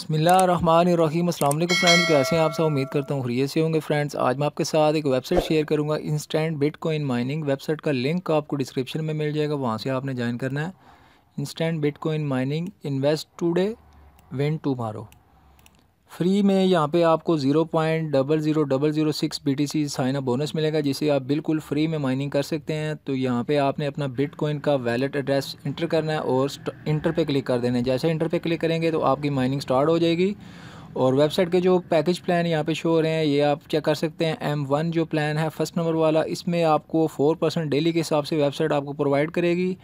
बसमिल रहीम असल फ्रेंड्स कैसे हैं आप सब उम्मीद करता हूँ खरीय से होंगे फ्रेंड्स आज मैं आपके साथ एक वेबसाइट शेयर करूँगा इंस्टेंट बिटकॉइन माइनिंग वेबसाइट का लिंक आपको डिस्क्रिप्शन में मिल जाएगा वहाँ से आपने ज्वाइन करना है instant bitcoin mining invest today win मारो फ्री में यहाँ पे आपको zero point double zero double zero six B T C up bonus मिलेगा जिसे आप बिल्कुल फ्री में माइनिंग कर सकते हैं तो यहाँ पे आपने अपना बिटकॉइन का वैलेट एड्रेस इंटर करना है और इंटर पे क्लिक कर देना है जैसे इंटर पे क्लिक करेंगे तो आपकी माइनिंग स्टार्ट हो जाएगी और वेबसाइट के जो पैकेज प्लान यहाँ पे शो हो रहे हैं ये आप चेक कर सकते हैं एम वन जो प्लान है फर्स्ट नंबर वाला इसमें आपको फोर परसेंट डेली के हिसाब से वेबसाइट आपको प्रोवाइड करेगी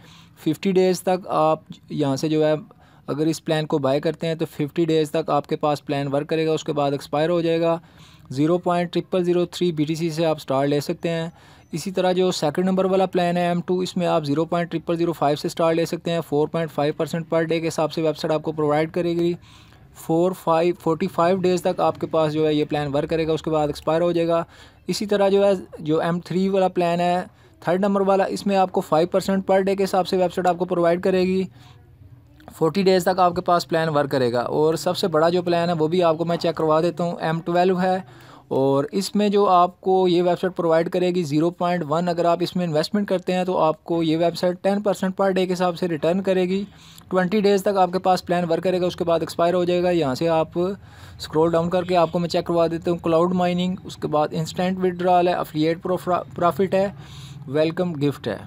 फिफ्टी डेज़ तक आप यहाँ से जो है अगर इस प्लान को बाय करते हैं तो 50 डेज़ तक आपके पास प्लान वर्क करेगा उसके बाद एक्सपायर हो जाएगा zero point triple zero three B T C से आप स्टार ले सकते हैं इसी तरह जो सेकंड नंबर वाला प्लान है एम टू इसमें आप zero point triple zero five से स्टार ले सकते हैं four point five percent per day के हिसाब से वेबसाइट आपको प्रोवाइड करेगी four five forty five days तक आपके पास जो है ये प्लान वर्क करेगा उसके बाद एक्सपायर हो जाएगा इसी तरह जो है जो एम थ्री वाला प्लान है थर्ड नंबर वाला इसमें आपको फाइव परसेंट पर डे के हिसाब से वेबसाइट आपको प्रोवाइड करेगी फोर्टी डेज़ तक आपके पास प्लान वर्क करेगा और सबसे बड़ा जो प्लान है वो भी आपको मैं चेक करवा देता हूँ एम ट्वेल्व है और इसमें जो आपको ये वेबसाइट प्रोवाइड करेगी ज़ीरो पॉइंट वन अगर आप इसमें इन्वेस्टमेंट करते हैं तो आपको ये website ten percent per day के हिसाब से रिटर्न करेगी ट्वेंटी डेज़ तक आपके पास प्लान वर्क करेगा उसके बाद एक्सपायर हो जाएगा यहाँ से आप स्क्रॉल डाउन करके आपको मैं चेक करवा देता हूँ क्लाउड माइनिंग उसके बाद इंस्टेंट विड्रॉल है अफिलियट प्रॉफिट है वेलकम गिफ्ट है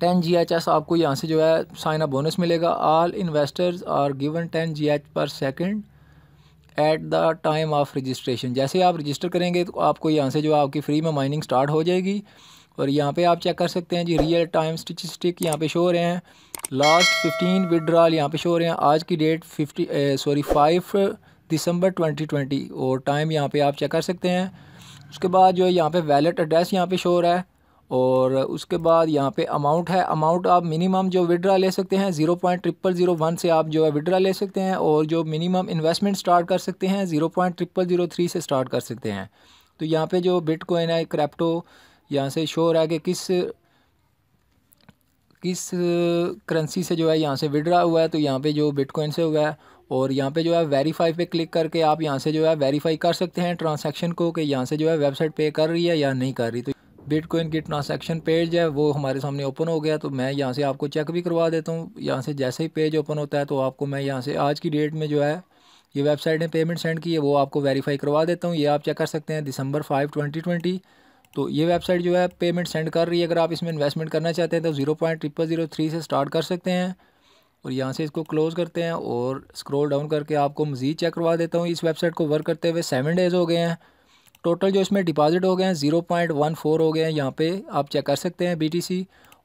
टेन जी एच एस आपको यहाँ से जो है साइन अप बोनस मिलेगा all investors are given ten G H per second at the time of registration जैसे आप रजिस्टर करेंगे तो आपको यहाँ से जो है आपकी फ्री में माइनिंग स्टार्ट हो जाएगी और यहाँ पे आप चेक कर सकते हैं जी रियल टाइम स्टिचिस्टिक यहाँ पे शो हो रहे हैं लास्ट फिफ्टीन विड्रॉल यहाँ पे शो हो रहे हैं आज की date fifty sorry five December twenty twenty और टाइम यहाँ पे आप चेक कर सकते हैं उसके बाद जो है यहाँ पे वैलेट एड्रेस यहाँ पे शो हो रहा है और उसके बाद यहाँ पे अमाउंट है अमाउंट आप मिनिमम जो विड्रा ले सकते हैं zero point triple zero one से आप जो है विड्रा ले सकते हैं और जो मिनिमम इन्वेस्टमेंट स्टार्ट कर सकते हैं zero point triple zero three से स्टार्ट कर सकते हैं तो यहाँ पे जो बिटकॉइन है क्रैप्टो यहाँ से शो रहा है कि किस किस करेंसी से जो है यहाँ से विड्रा हुआ है तो यहाँ पर जो बिटकॉइन से हुआ है और यहाँ पे जो है वेरीफाई पे क्लिक करके आप यहाँ से जो है वेरीफाई कर सकते हैं ट्रांसैक्शन को कि यहाँ से जो है वेबसाइट पे कर रही है या नहीं कर रही तो बिटकॉइन की ट्रांसैक्शन पेज है वो हमारे सामने ओपन हो गया तो मैं यहाँ से आपको चेक भी करवा देता हूँ यहाँ से जैसे ही पेज ओपन होता है तो आपको मैं यहाँ से आज की डेट में जो है ये वेबसाइट ने पेमेंट सेंड की है वो आपको वेरीफाई करवा देता हूँ ये आप चेक कर सकते हैं दिसंबर फाइव ट्वेंटी ट्वेंटी तो ये वेबसाइट जो है पेमेंट सेंड कर रही है अगर आप इसमें इन्वेस्टमेंट करना चाहते हैं तो zero point triple zero three से स्टार्ट कर सकते हैं और यहाँ से इसको क्लोज़ करते हैं और स्क्रॉल डाउन करके आपको मज़ीद चेक करवा देता हूँ इस वेबसाइट को वर्क करते हुए सेवन डेज़ हो गए हैं टोटल जो इसमें डिपॉजिट हो गए हैं ज़ीरो पॉइंट वन फोर हो गए हैं यहाँ पे आप चेक कर सकते हैं बीटीसी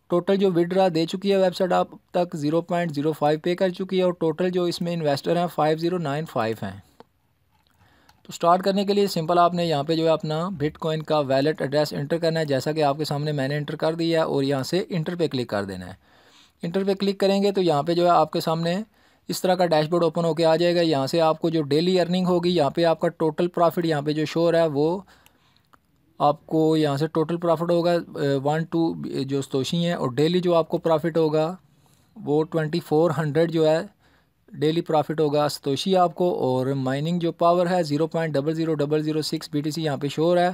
टोटल जो विड्रा दे चुकी है वेबसाइट आप तक ज़ीरो पॉइंट ज़ीरो फाइव पे कर चुकी है और टोटल जो इसमें इन्वेस्टर हैं फाइव ज़ीरो नाइन फाइव हैं तो स्टार्ट करने के लिए सिंपल आपने यहाँ पे जो है अपना बिट का वैलेट एड्रेस इंटर करना है जैसा कि आपके सामने मैंने इंटर कर दिया है और यहाँ से इंटर पे क्लिक कर देना है इंटर पे क्लिक करेंगे तो यहाँ पर जो है आपके सामने इस तरह का डैशबोर्ड ओपन होकर आ जाएगा यहाँ से आपको जो डेली अर्निंग होगी यहाँ पे आपका टोटल प्रॉफिट यहाँ पे जो शोर है वो आपको यहाँ से टोटल प्रॉफिट होगा वन टू जो स्तोशी हैं और डेली जो आपको प्रॉफिट होगा वो ट्वेंटी फोर हंड्रेड जो है डेली प्रॉफिट होगा स्तोशी आपको और माइनिंग जो पावर है zero point double zero double zero six B T C यहाँ पर शोर है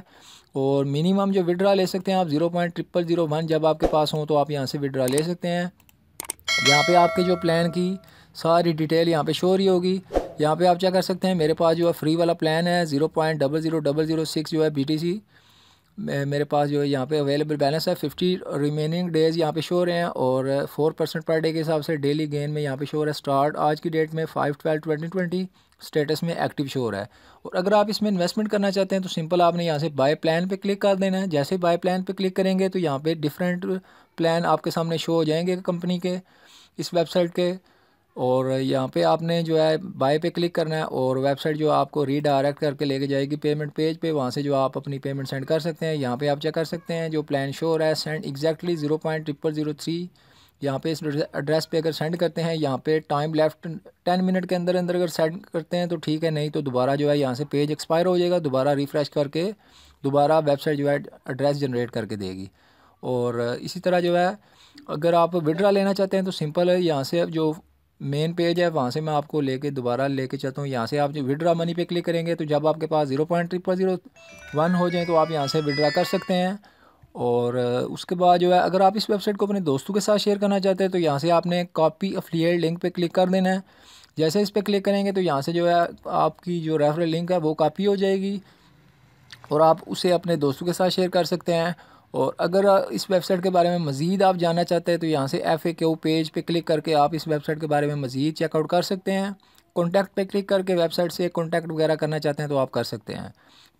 और मिनिमम जो विड्रा ले सकते हैं आप zero point triple zero one जब आपके पास हों तो आप यहाँ से विड्रा ले सकते हैं यहाँ पर आपके जो प्लान की सारी डिटेल यहाँ पे शो रही होगी यहाँ पे आप चेक कर सकते हैं मेरे पास जो है फ्री वाला प्लान है zero point double zero double zero six जो है बीटीसी मेरे पास जो है यहाँ पे अवेलेबल बैलेंस है फिफ्टी रिमेनिंग डेज़ यहाँ पे शो रहे हैं और फोर परसेंट पर डे के हिसाब से डेली गेन में यहाँ पे शो रहा है स्टार्ट आज की डेट में five twelve twenty twenty status में एक्टिव शो रहा है और अगर आप इसमें इन्वेस्टमेंट करना चाहते हैं तो सिंपल आपने यहाँ से बाय प्लान पर क्लिक कर देना है जैसे बाय प्लान पे क्लिक करेंगे तो यहाँ पर डिफरेंट प्लान आपके सामने शो हो जाएंगे कंपनी के इस वेबसाइट के और यहाँ पे आपने जो है बाय पे क्लिक करना है और वेबसाइट जो आपको रीडायरेक्ट करके लेके जाएगी पेमेंट पेज पे वहाँ से जो आप अपनी पेमेंट सेंड कर सकते हैं यहाँ पे आप चेक कर सकते हैं जो प्लान शोर है send exactly zero point triple zero three यहाँ पे इस एड्रेस पे अगर सेंड करते हैं यहाँ पे टाइम लेफ्ट टेन मिनट के अंदर अंदर अगर सेंड करते हैं तो ठीक है नहीं तो दोबारा जो है यहाँ से पेज एक्सपायर हो जाएगा दोबारा रिफ़्रेश करके दोबारा वेबसाइट जो है एड्रेस जनरेट करके देगी और इसी तरह जो है अगर आप विड्रा लेना चाहते हैं तो सिंपल है यहाँ से जो मेन पेज है वहाँ से मैं आपको लेके दोबारा लेके चलता हूँ यहाँ से आप जो विड्रा मनी पे क्लिक करेंगे तो जब आपके पास zero point triple zero one हो जाए तो आप यहाँ से विड्रा कर सकते हैं और उसके बाद जो है अगर आप इस वेबसाइट को अपने दोस्तों के साथ शेयर करना चाहते हैं तो यहाँ से आपने कॉपी अफिलियट लिंक पर क्लिक कर देना है जैसे इस पर क्लिक करेंगे तो यहाँ से जो है आपकी जो रेफरल लिंक है वो कापी हो जाएगी और आप उसे अपने दोस्तों के साथ शेयर कर सकते हैं और अगर इस वेबसाइट के बारे में मज़ीद आप जानना चाहते हैं तो यहाँ से एफ़ ए क्यू पेज पे क्लिक करके आप इस वेबसाइट के बारे में मज़ीद चेकआउट कर सकते हैं कॉन्टैक्ट पे क्लिक करके वेबसाइट से कॉन्टैक्ट वगैरह करना चाहते हैं तो आप कर सकते हैं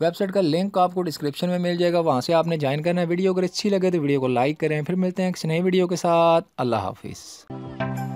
वेबसाइट का लिंक आपको डिस्क्रिप्शन में मिल जाएगा वहाँ से आपने ज्वाइन करना है वीडियो अगर अच्छी लगे तो वीडियो को लाइक करें फिर मिलते हैं एक नए वीडियो के साथ अल्लाह हाफिज़